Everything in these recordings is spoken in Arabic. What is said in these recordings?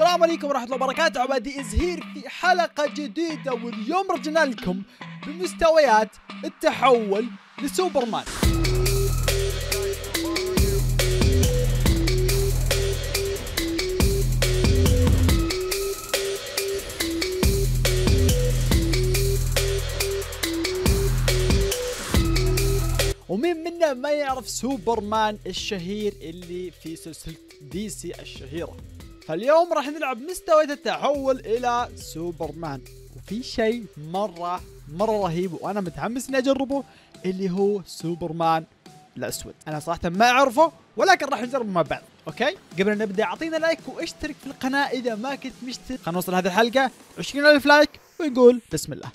السلام عليكم ورحمة الله وبركاته عبادي إزهير في حلقة جديدة واليوم رجعنا لكم بمستويات التحول لسوبرمان ومين منا ما يعرف سوبرمان الشهير اللي في سلسلة دي سي الشهيرة فاليوم راح نلعب مستوى التحول الى سوبرمان وفي شيء مره مره رهيب وانا متحمس اني اجربه اللي هو سوبرمان الاسود انا صراحه ما اعرفه ولكن راح نجربه مع بعض اوكي قبل ان نبدا اعطينا لايك واشترك في القناه اذا ما كنت مشترك خلينا نوصل هذه الحلقه 20000 لايك ونقول بسم الله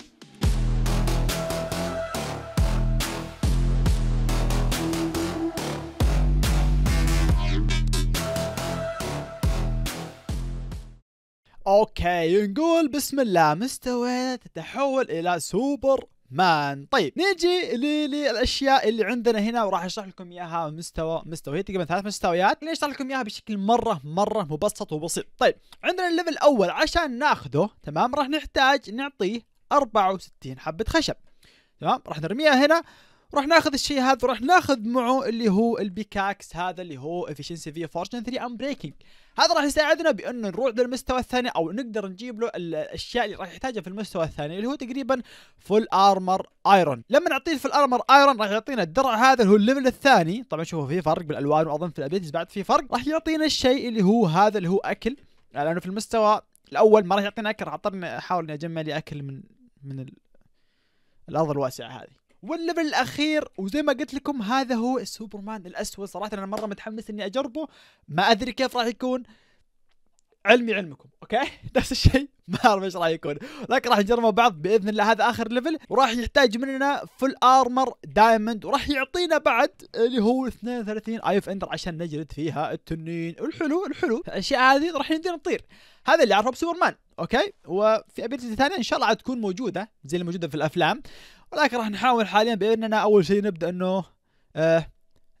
اوكي نقول بسم الله مستوى تتحول الى سوبر مان طيب نيجي للاشياء اللي عندنا هنا وراح اشرح لكم اياها مستوى مستوى هي تقريبا ثلاث مستويات ليش اشرح لكم اياها بشكل مره مره مبسط وبسيط طيب عندنا الليفل الاول عشان ناخذه تمام راح نحتاج نعطيه 64 حبه خشب تمام راح نرميها هنا راح ناخذ الشيء هذا راح ناخذ معه اللي هو البيكاكس هذا اللي هو افشنسي في فورشن 3 ام بريكنج هذا راح يساعدنا بانه نروح للمستوى الثاني او نقدر نجيب له الاشياء اللي راح يحتاجها في المستوى الثاني اللي هو تقريبا فول ارمر ايرون لما نعطيه الفول ارمر ايرون راح يعطينا الدرع هذا اللي هو الليفل الثاني طبعا شوفوا في فرق بالالوان واظن في الابيتس بعد في فرق راح يعطينا الشيء اللي هو هذا اللي هو اكل آه، لانه يعني في المستوى الاول ما راح يعطينا اكل راح احاول اني اجمع لي اكل من من الارض الواسعه هذه والليفل الاخير وزي ما قلت لكم هذا هو السوبرمان الاسود صراحه انا مره متحمس اني اجربه ما ادري كيف راح يكون علمي علمكم اوكي نفس الشيء ما اعرف ايش راح يكون لكن راح نجربه بعض باذن الله هذا اخر ليفل وراح يحتاج مننا فل ارمر دايموند وراح يعطينا بعد اللي هو 32 اي اوف اندر عشان نجلد فيها التنين الحلو الحلو الاشياء هذه راح ندير نطير هذا اللي اعرفه بسوبرمان اوكي وفي ابيلتي ثانيه ان شاء الله تكون موجوده زي اللي موجوده في الافلام ولكن راح نحاول حاليا باننا اول شيء نبدا انه آه،,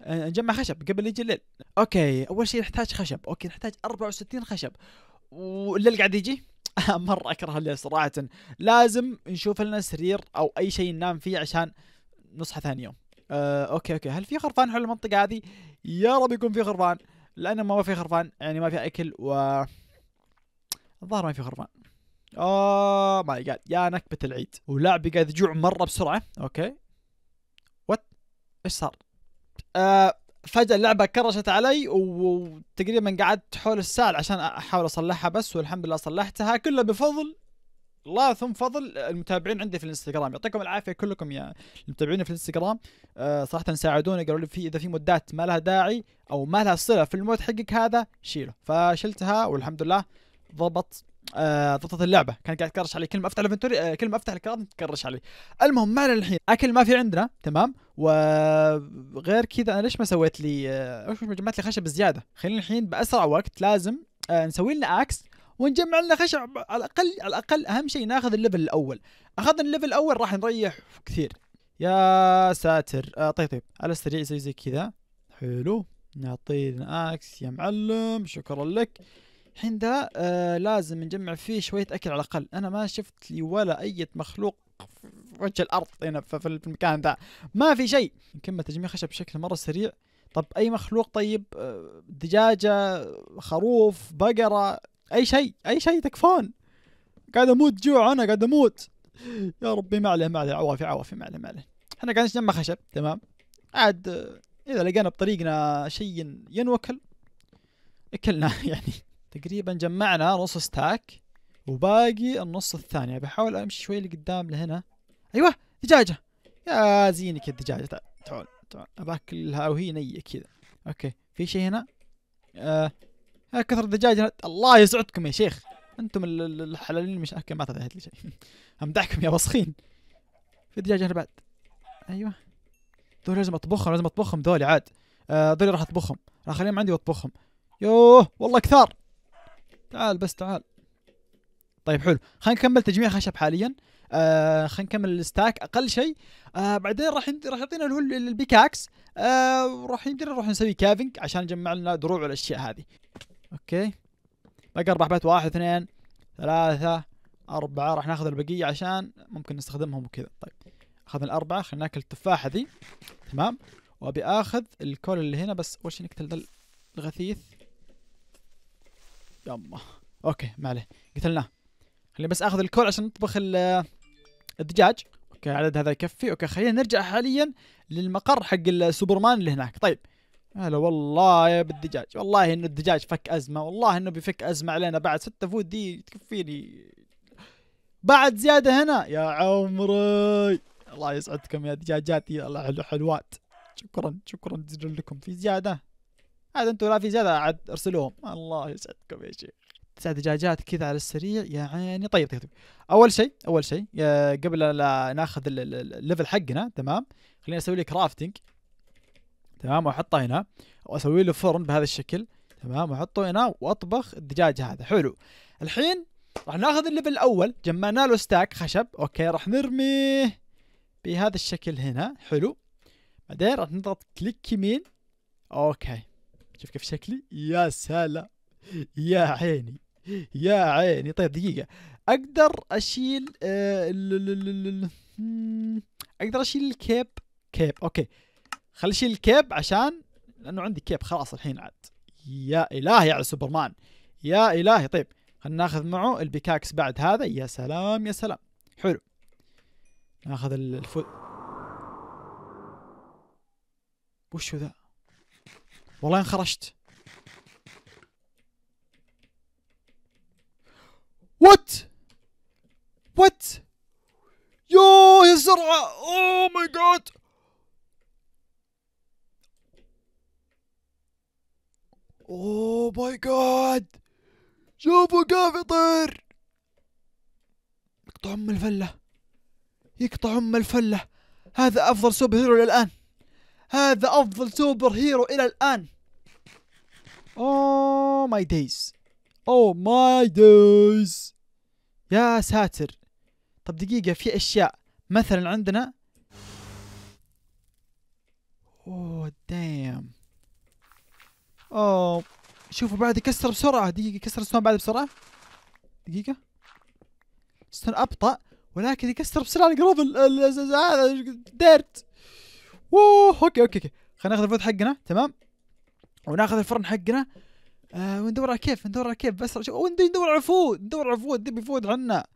آه نجمع خشب قبل يجي الليل اوكي اول شيء نحتاج خشب اوكي نحتاج 64 خشب والليل قاعد يجي مره اكره الليل صراحه لازم نشوف لنا سرير او اي شيء ننام فيه عشان نصحى ثاني يوم آه اوكي اوكي هل في خرفان حول المنطقه هذه يا رب يكون في خرفان لان ما في خرفان يعني ما في اكل و الظاهر ما في خرفان اوه ماي جاد يا نكبه العيد ولاعبي قاعد يجوع مره بسرعه اوكي وات ايش صار؟ آه فجاه اللعبه كرشت علي وتقريبا قعدت حول الساعه عشان احاول اصلحها بس والحمد لله صلحتها كلها بفضل الله ثم فضل المتابعين عندي في الانستغرام يعطيكم العافيه كلكم يا المتابعين في الانستغرام آه صراحه ساعدوني قالوا لي في اذا في مدات ما لها داعي او ما لها صله في المود حقك هذا شيله فشلتها والحمد لله ضبط آه ضبطت اللعبه كان قاعد يكرش علي كل ما افتح الانفنتوري آه كل ما افتح الكراد تكرش علي المهم ما الحين اكل ما في عندنا تمام وغير كذا انا ليش ما سويت لي آه ما جمعت لي خشب زياده خلينا الحين باسرع وقت لازم آه نسوي لنا اكس ونجمع لنا خشب على الاقل على الاقل اهم شيء ناخذ الليفل الاول اخذنا الليفل الاول راح نريح كثير يا ساتر آه طيب طيب على السريع زي زي كذا حلو نعطينا اكس يا معلم شكرا لك الحين ذا آه لازم نجمع فيه شويه اكل على الاقل انا ما شفت لي ولا اي مخلوق في وجه الارض هنا في المكان ذا ما في شيء يمكن تجميع خشب بشكل مره سريع طب اي مخلوق طيب آه، دجاجه خروف بقره اي شيء اي شيء تكفون قاعد اموت جوع انا قاعد اموت يا ربي ما عليه ما عليه عوافي عوافي ما عليه ما عليه احنا قاعدين نجمع خشب تمام عاد اذا لقينا بطريقنا شيء ينوكل اكلناه يعني تقريبا جمعنا نص ستاك وباقي النص الثاني بحاول امشي شوي لقدام لهنا ايوه دجاجه يا زينك الدجاجه تعال تعال تعال وهي نيه كذا اوكي في شيء هنا آه كثر الدجاجه الله يسعدكم يا شيخ انتم الحلالين مش اوكي ما تذهب لي شيء امدحكم يا وسخين في دجاجه هنا بعد ايوه دول لازم اطبخهم لازم اطبخهم دول عاد آه دول راح اطبخهم راح اخليهم عندي واطبخهم يوه والله كثار تعال بس تعال طيب حلو خلينا نكمل تجميع خشب حاليا آه خلينا نكمل الستاك اقل شيء آه بعدين راح راح يعطينا اللي هو البيكاكس آه وراح يمدينا نروح نسوي كافنج عشان نجمع لنا دروع والاشياء هذه اوكي باقي اربع بات واحد اثنين ثلاثة أربعة راح ناخذ البقية عشان ممكن نستخدمهم وكذا طيب أخذنا الأربعة خلينا ناكل التفاحة ذي تمام وأبي آخذ الكول اللي هنا بس أول شيء نقتل ذا الغثيث يما اوكي ما عليه قتلناه خليني بس اخذ الكول عشان نطبخ الدجاج اوكي العدد هذا يكفي اوكي خلينا نرجع حاليا للمقر حق السوبرمان اللي هناك طيب هلا والله يا بالدجاج والله انه الدجاج فك ازمه والله انه بيفك ازمه علينا بعد ستة فوت دي تكفيني بعد زياده هنا يا عمري الله يسعدكم يا دجاجاتي الله حلوات شكرا شكرا جزيلا لكم في زياده عاد انتم لا في زياده عاد ارسلوهم الله يسعدكم يا شيخ تسع دجاجات كذا على السريع يا عيني طيب طيب, طيب. اول شيء اول شيء آه، قبل لا ناخذ الليفل حقنا تمام خليني اسوي لي كرافتنج تمام واحطه هنا واسوي له فرن بهذا الشكل تمام واحطه هنا واطبخ الدجاج هذا حلو الحين راح ناخذ الليفل الاول جمعنا له ستاك خشب اوكي راح نرميه بهذا الشكل هنا حلو بعدين راح نضغط كليك يمين اوكي شوف كيف شكلي يا سلام يا عيني يا عيني طيب دقيقة أقدر أشيل آه أقدر أشيل الكيب كيب أوكي خلي أشيل الكيب عشان لأنه عندي كيب خلاص الحين عاد يا إلهي على سوبرمان يا إلهي طيب خلنا ناخذ معه البيكاكس بعد هذا يا سلام يا سلام حلو ناخذ الفل وشو ذا والله انخرشت وات وات يوه يا السرعة اوه ماي جاد اوه ماي جاد شوفوا كيف يطير يقطع ام الفلة يقطع ام الفلة هذا افضل سوبر هيرو للان هذا أفضل سوبر هيرو إلى الآن او ماي دايز او ماي دايز يا ساتر طب دقيقة في أشياء مثلا عندنا أوه دايم أوه شوفوا بعد كسر بسرعة دقيقة كسر ستون بعد بسرعة دقيقة ستون أبطأ ولكن يكسر بسرعة القروض هذا ديرت اوه اوكي اوكي اوكي خلينا ناخذ الفوت حقنا تمام وناخذ الفرن حقنا آه وندور على كيف ندور على كيف بس ندور على فود ندور على فود دبي فود عنا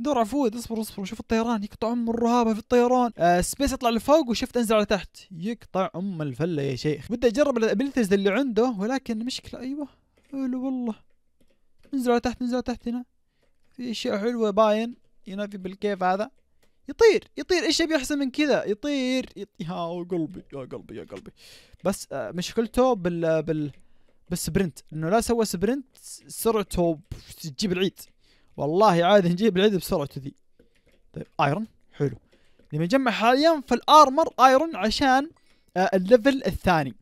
ندور على فود اصبر اصبر شوف الطيران يقطع ام الرهابه في الطيران آه سبيس اطلع لفوق وشفت انزل على تحت يقطع ام الفله يا شيخ بدي اجرب الابيلتيز اللي عنده ولكن مشكله ايوه حلو والله انزل على تحت انزل على تحت هنا في اشياء حلوه باين ينافي بالكيف هذا يطير يطير ايش ابي احسن من كذا يطير, يا قلبي يا قلبي يا قلبي بس آه، مشكلته بال بال بالسبرنت انه لا سوى سبرنت سرعته تجيب العيد والله عادي نجيب العيد بسرعته ذي طيب ايرون حلو لما نجمع حاليا في الارمر ايرون عشان آه، الليفل الثاني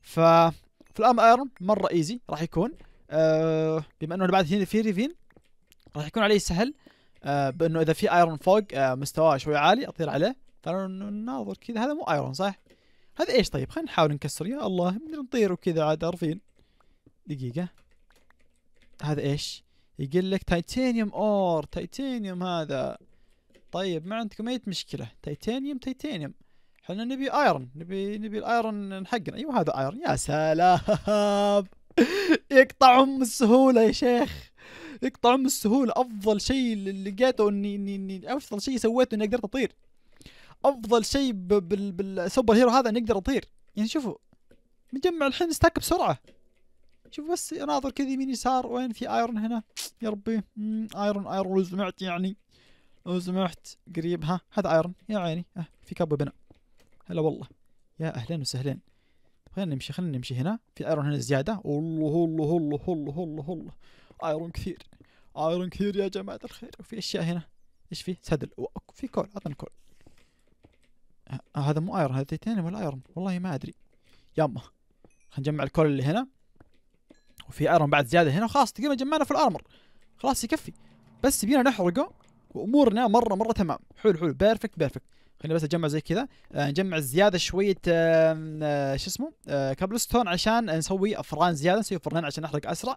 ف في الارمر ايرون مره ايزي راح يكون آه، بما انه بعد هنا في ريفين راح يكون عليه سهل آه، بانه اذا في ايرون فوق آه، مستواه شوي عالي اطير عليه فانا كذا هذا مو ايرون صح؟ هذا ايش طيب؟ خلينا نحاول نكسر يا الله نطير وكذا عاد عارفين دقيقة هذا ايش؟ يقول لك تيتانيوم اور تيتانيوم هذا طيب ما عندكم اي مشكلة تيتانيوم تيتانيوم احنا نبي ايرون نبي نبي الايرون حقنا ايوه هذا ايرون يا سلام يقطع ام السهولة يا شيخ ام السهول افضل شيء اللي لقيته اني اني اني افضل شيء سويته اني قدرت اطير افضل شيء بالسوبر هيرو هذا اني اقدر اطير يعني شوفوا نجمع الحين ستاك بسرعه شوف بس اناظر كذا يمين يسار وين في ايرون هنا يا ربي ايرون ايرون لو سمعت يعني لو سمعت قريب ها هذا ايرون يا عيني اه في كاب بناء هلا والله يا اهلين وسهلين خلينا نمشي خلينا نمشي هنا في ايرون هنا زياده الله الله الله الله الله الله ايرون كثير ايرون كثير يا جماعه الخير وفي اشياء هنا ايش في سدل في كول عطنا كول آه هذا مو ايرون هذا تيتانيوم ولا ايرون والله ما ادري يما خلينا نجمع الكول اللي هنا وفي ايرون بعد زياده هنا خلاص تقريبا جمعنا في الارمر خلاص يكفي بس يبينا نحرقه وامورنا مره مره تمام حلو حلو بيرفكت بيرفكت خليني بس اجمع زي كذا آه نجمع زياده شويه آه شو اسمه آه ستون عشان نسوي افران زياده نسوي فرنان عشان نحرق اسرع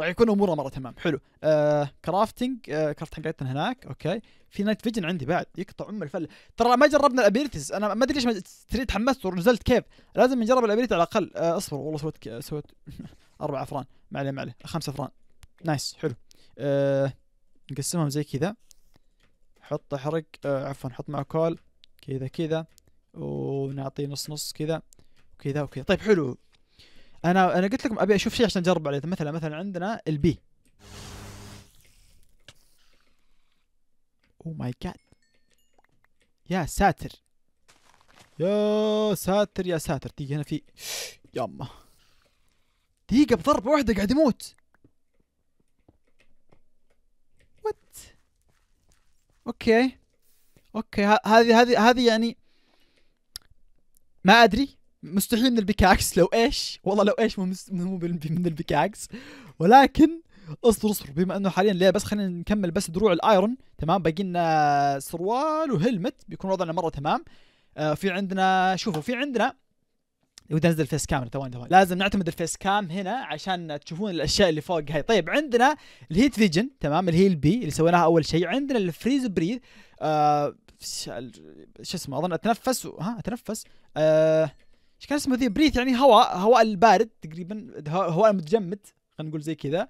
راح يكون اموره مره تمام حلو آه كرافتنج آه كرت حقتنا هناك اوكي في نايت فيجن عندي بعد يقطع ام الفله ترى ما جربنا الابيلتيز انا ما ادري ليش تريد تحمست ونزلت كيف لازم نجرب الابيلتي على الاقل آه اصبر والله سويت ك... سويت اربع افران ما عليه ما عليه خمسه افران نايس حلو آه نقسمهم زي كذا حط احرق آه عفوا حط مع كول كذا كذا ونعطيه نص نص كذا وكذا وكذا طيب حلو انا انا قلت لكم ابي اشوف شيء عشان اجرب عليه مثلا مثلا عندنا البي او ماي جاد يا ساتر يا ساتر يا ساتر دقيقة هنا في يما دقيقة بضربة واحدة قاعد يموت وات اوكي اوكي هذه هذه هذه يعني ما ادري مستحيل من البيكاكس لو ايش والله لو ايش مو مو من البيكاكس ولكن اصبر اصبر بما انه حاليا لا بس خلينا نكمل بس دروع الايرون تمام باقي لنا سروال وهلمت بيكون وضعنا مره تمام آه في عندنا شوفوا في عندنا بدي انزل الفيس كام ثواني ثواني لازم نعتمد الفيس كام هنا عشان تشوفون الاشياء اللي فوق هاي طيب عندنا الهيت فيجن تمام اللي هي البي اللي سويناها اول شيء عندنا الفريز بريد آه شو اسمه اظن اتنفس ها اتنفس آه ايش كان اسمه ذي بريث يعني هواء هواء البارد تقريبا هواء المتجمد خلينا نقول زي كذا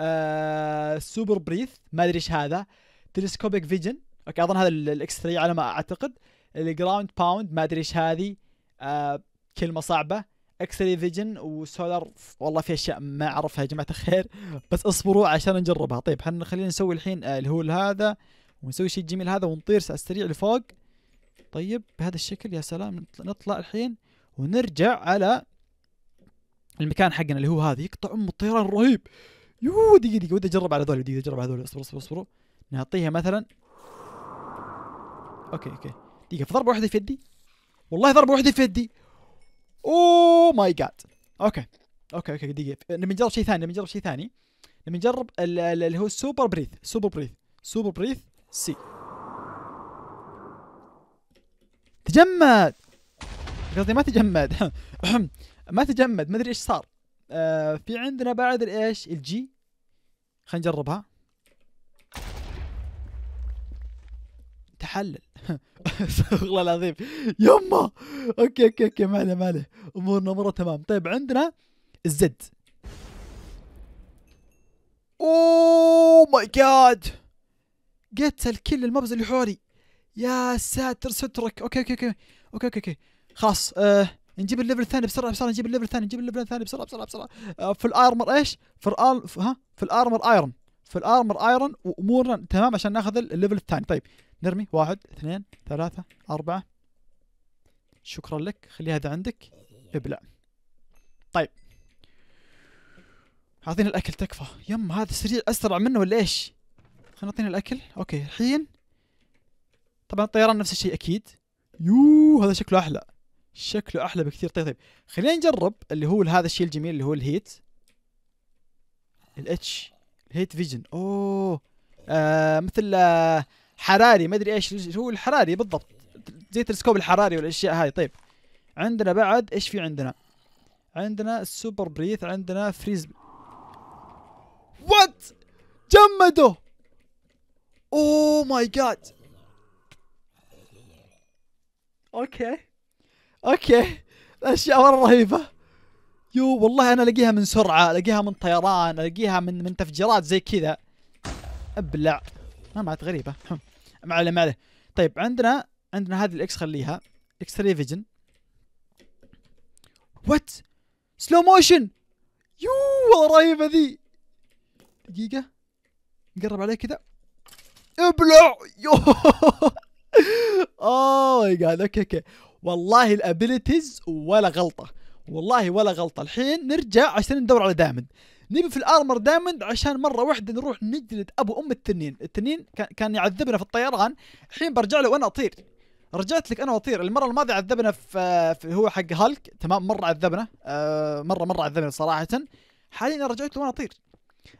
آه سوبر بريث ما ادري ايش هذا تلسكوبيك فيجن اوكي اظن هذا الاكس 3 على ما اعتقد الجراوند باوند ما ادري ايش هذه آه كلمه صعبه اكس راي فيجن وسولار والله في اشياء ما اعرفها يا جماعه الخير بس اصبروا عشان نجربها طيب حنا خلينا نسوي الحين آه اللي هو هذا ونسوي شيء جميل هذا ونطير على السريع لفوق طيب بهذا الشكل يا سلام نطلع الحين ونرجع على المكان حقنا اللي هو هذا يقطع ام الطيران رهيب يو دقيقه دقيقه ودي اجرب على هذول دقيقه اجرب على هذول اصبر اصبر اصبر نعطيها مثلا اوكي اوكي دقيقه في ضربه واحده في يدي والله ضربه واحده في يدي اوه ماي جاد اوكي اوكي اوكي دقيقه نبي نجرب شيء ثاني نبي نجرب شيء ثاني نبي نجرب اللي هو السوبر بريث سوبر بريث سوبر بريث سي تجمد قصدي ما تجمد ما تجمد ما ادري ايش صار آه في عندنا بعد الايش الجي خلينا نجربها تحلل والله العظيم يما اوكي اوكي اوكي ما عليه ما عليه امورنا مره تمام طيب عندنا الزد اوه ماي جاد قتل كل المبز اللي حولي يا ساتر سترك اوكي اوكي اوكي اوكي اوكي, أوكي. خلاص آه نجيب الليفل الثاني بسرعه بسرعه نجيب الليفل الثاني نجيب الليفل الثاني بسرعه بسرعه بسرعه آه، في الارمر ايش؟ في الار ها في الارمر ايرون في الارمر ايرون وامورنا تمام عشان ناخذ الليفل الثاني طيب نرمي واحد اثنين ثلاثة أربعة شكرا لك خلي هذا عندك ابلع طيب اعطيني الاكل تكفى يم هذا سريع اسرع منه ولا ايش؟ خلينا نعطيني الاكل اوكي الحين طبعا الطيران نفس الشيء اكيد يوه هذا شكله احلى شكله احلى بكثير طيب طيب خلينا نجرب اللي هو هذا الشيء الجميل اللي هو الهيت الاتش الهيت فيجن اوه آه مثل آه، حراري ما ادري ايش هو الحراري بالضبط زي التلسكوب الحراري والاشياء هاي طيب عندنا بعد ايش في عندنا عندنا السوبر بريث عندنا فريز وات جمدوا اوه ماي جاد اوكي اوكي اشياء مره رهيبه يو والله انا الاقيها من سرعه الاقيها من طيران الاقيها من من تفجيرات زي كذا ابلع ما مات غريبه ما عليه ما عليه طيب عندنا عندنا هذه الاكس خليها اكستري فيجن وات سلو موشن يو والله رهيبه ذي دقيقه نقرب عليه كذا ابلع يو اوه ماي جاد اوكي اوكي والله الابيلتيز ولا غلطه والله ولا غلطه الحين نرجع عشان ندور على دامد نبي في الارمر دايموند عشان مره واحده نروح نجلد ابو ام التنين التنين كان يعذبنا في الطيران الحين برجع له وانا اطير رجعت لك انا واطير المره الماضيه عذبنا في, هو حق هالك تمام مره عذبنا آه، مره مره عذبنا صراحه حاليا رجعت له وانا اطير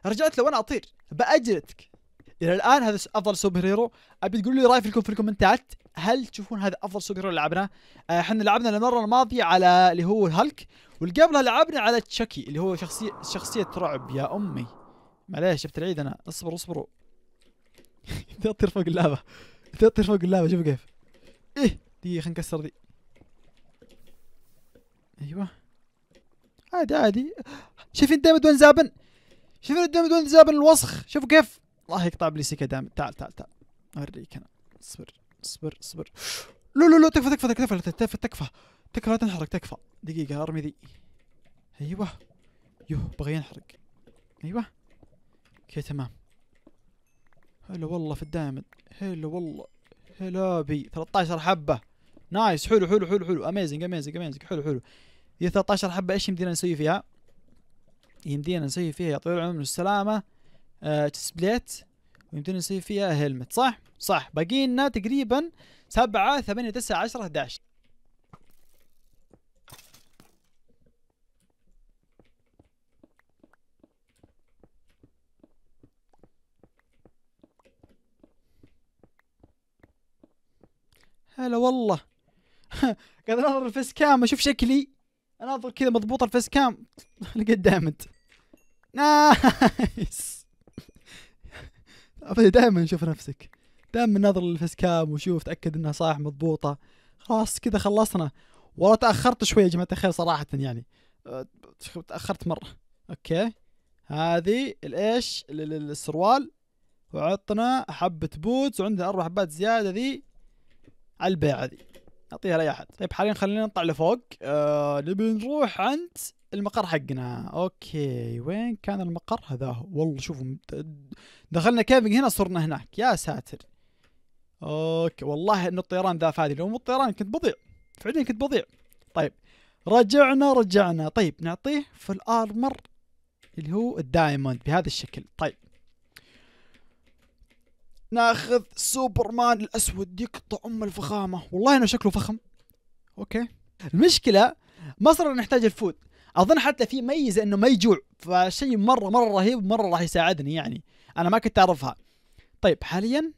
رجعت له وانا اطير باجلدك الى الان هذا افضل سوبر هيرو ابي تقولوا لي رايكم في الكومنتات هل تشوفون هذا افضل سوبر هيرو لعبناه آه، احنا لعبنا المره الماضيه على اللي هو الهالك والقبلها لعبنا على تشاكي اللي هو شخصيه شخصيه رعب يا امي معليش جبت العيد انا اصبروا اصبروا تطير فوق اللعبه تطير فوق اللعبه شوف كيف ايه دقيقه خلينا نكسر دي ايوه عادي عادي شايفين دايما دون زابن شايفين دايما دون زابن الوسخ شوفوا كيف الله يقطع ابليسك دام تعال تعال تعال اوريك انا اصبر اصبر اصبر لا لا لا تكفى تكفى تكفى تكفى تكفى تكفى لا تنحرق تكفى دقيقة ارمي ذي ايوه يوه بغى ينحرق ايوه اوكي تمام هلا والله في الدايمد هلا والله هلا بي 13 حبة نايس حلو حلو حلو حلو اميزنج اميزنج اميزنج حلو حلو ذي 13 حبة ايش يمدينا نسوي فيها؟ يمدينا نسوي فيها يا طويل العمر والسلامة آه، تسبليت ويمدينا يصير فيها هيلمت صح؟ صح باقي لنا تقريبا سبعة ثمانية تسعة عشرة 11 هلا والله قاعد اناظر الفيس كام اشوف شكلي اناظر كذا مضبوط الفيس كام لقيت دامت نايس ابدا دائما شوف نفسك دائما ناظر للفسكام وشوف تاكد انها صح مضبوطه خلاص كذا خلصنا والله تاخرت شوي يا جماعه الخير صراحه يعني أه، تاخرت مره اوكي هذه الايش السروال وعطنا حبه بوتس وعندنا اربع حبات زياده ذي على البيعه ذي اعطيها لاي احد طيب حاليا خلينا نطلع لفوق آه نبي نروح عند المقر حقنا اوكي وين كان المقر هذا هو والله شوفوا دخلنا كامبينج هنا صرنا هناك يا ساتر اوكي والله ان الطيران ذا فادي لو مو الطيران كنت بضيع فعليا كنت بضيع طيب رجعنا رجعنا طيب نعطيه في الارمر اللي هو الدايموند بهذا الشكل طيب ناخذ سوبرمان الاسود يقطع ام الفخامه والله انه شكله فخم اوكي المشكله ما صرنا نحتاج الفود اظن حتى في ميزه انه ما يجوع فشيء مره مره رهيب مره راح يساعدني يعني انا ما كنت اعرفها طيب حاليا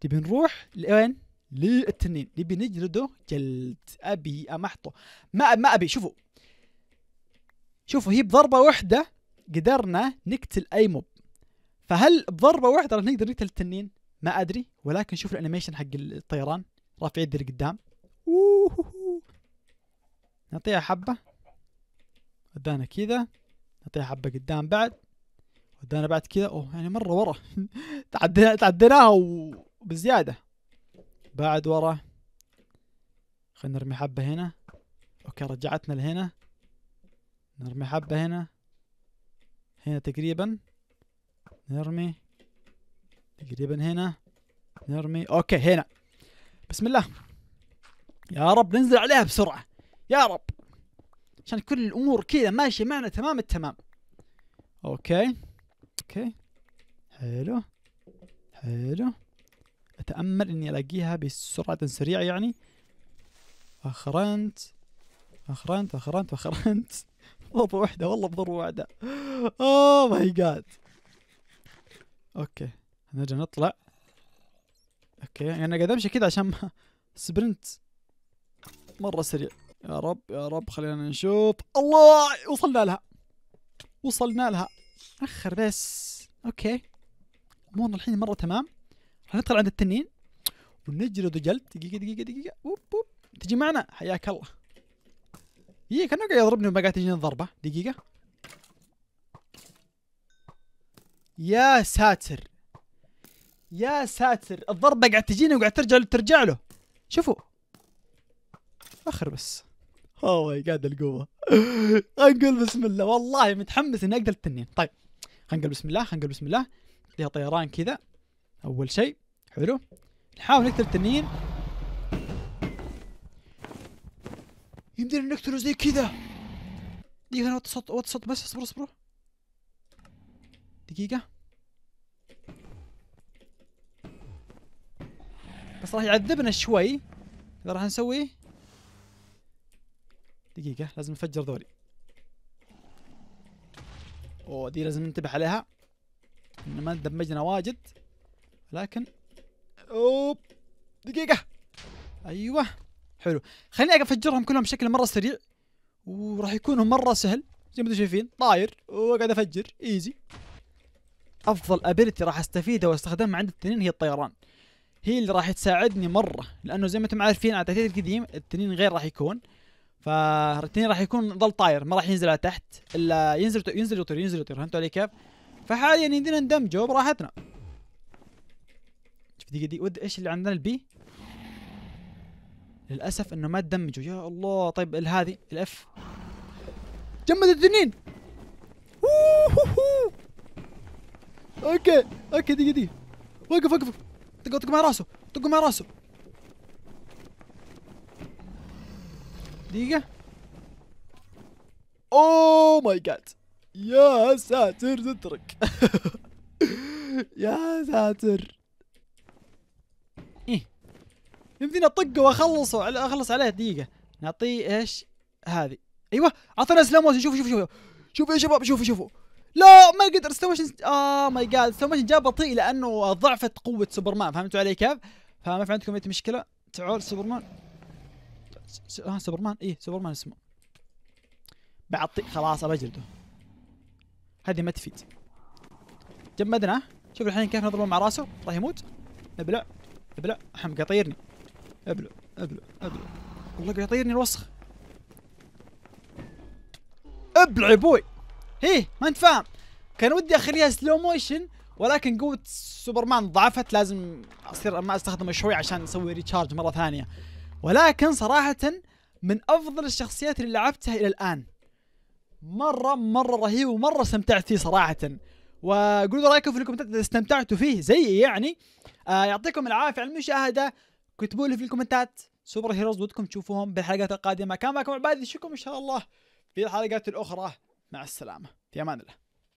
تبي نروح لوين للتنين نبي نجلده جلد ابي امحطه ما ما ابي شوفوا شوفوا هي بضربه واحده قدرنا نقتل اي موب فهل بضربه واحده راح نقدر نقتل التنين ما ادري ولكن شوف الانيميشن حق الطيران رافع يدي لقدام نعطيها حبه ودانا كذا نعطيها حبة قدام بعد ودانا بعد كذا اوه يعني مرة ورا تعديناها تعديناها وبزيادة بعد ورا خلينا نرمي حبة هنا اوكي رجعتنا لهنا نرمي حبة هنا هنا تقريبا نرمي تقريبا هنا نرمي اوكي هنا بسم الله يا رب ننزل عليها بسرعة يا رب عشان كل الامور كذا ماشيه معنا تمام التمام اوكي اوكي حلو حلو اتامل اني الاقيها بسرعه سريعه يعني اخرنت اخرنت اخرنت اخرنت ضربه واحده والله بضربه واحده اوه ماي جاد اوكي نرجع نطلع اوكي يعني انا قاعد امشي كذا عشان ما سبرنت مره سريع يا رب يا رب خلينا نشوف الله وصلنا لها وصلنا لها اخر بس اوكي امورنا الحين مره تمام راح ندخل عند التنين ونجري جلد دقيقه دقيقه دقيقه اوب اوب تجي معنا حياك الله يي إيه، كانه قاعد يضربني وما قاعد تجيني الضربه دقيقه يا ساتر يا ساتر الضربه قاعد تجيني وقاعد ترجع ترجع له شوفوا اخر بس اوه ماي جاد القوه انقل بسم الله والله متحمس اني اقتل التنين طيب خلينا نقول بسم الله خلينا نقول بسم الله خليها طيران كذا اول شيء حلو نحاول نقتل التنين يمدينا نقتله زي كذا دقيقة انا واتسط واتسط بس اصبروا اصبروا دقيقة بس راح يعذبنا شوي اذا راح نسوي دقيقة لازم نفجر ذولي اوه دي لازم ننتبه عليها ان ما دمجنا واجد لكن اوب دقيقة ايوه حلو خليني افجرهم كلهم بشكل مرة سريع وراح يكون مرة سهل زي ما انتم شايفين طاير وقاعد افجر ايزي افضل ابيلتي راح استفيدها واستخدمها عند التنين هي الطيران هي اللي راح تساعدني مرة لانه زي ما انتم عارفين على التعديل القديم التنين غير راح يكون فالاثنين راح يكون ظل طاير ما راح ينزل على تحت الا ينزل ينزل يطير ينزل يطير فهمتوا علي كيف؟ فحاليا يدينا ندمجه براحتنا شوف دقيقه دقيقة ود ايش اللي عندنا البي للاسف انه ما تدمجوا يا الله طيب هذه الاف جمد التنين اوكي اوكي دقيقه دقيقه وقف وقف طقوا طقوا مع راسه طقوا مع راسه دقيقة اوه ماي جاد يا ساتر تترك يا ساتر ايه يمديني اطقه واخلصه اخلص عليه دقيقة نعطيه ايش؟ هذه ايوه اعطينا سلو موشن شوفوا شوفوا شوفوا شوفوا يا شباب شوفوا شوفوا لا ما قدر سلو موشن اه ماي جاد سلو موشن جاء بطيء لانه ضعفت قوة سوبرمان فهمتوا علي كيف؟ فما في عندكم اي مشكلة تعال سوبرمان ها سوبرمان ايه سوبرمان اسمه بعطي خلاص اجلده هذه ما تفيد جمدنا شوف الحين كيف نضربه مع راسه راح يموت ابلع ابلع حمق يطيرني ابلع ابلع ابلع والله قاعد يطيرني الوسخ ابلع يا بوي هي ما انت فاهم كان ودي اخليها سلو موشن ولكن قوة سوبرمان ضعفت لازم اصير ما استخدمه شوي عشان اسوي ريتشارج مرة ثانية ولكن صراحة من أفضل الشخصيات اللي لعبتها إلى الآن مرة مرة رهيب ومرة استمتعت فيه صراحة وقولوا رايكم في الكومنتات اذا استمتعتوا فيه زي يعني آه يعطيكم العافيه على المشاهده كتبوا لي في الكومنتات سوبر هيروز ودكم تشوفوهم بالحلقات القادمه كان معكم عبادي اشوفكم ان شاء الله في الحلقات الاخرى مع السلامه في امان الله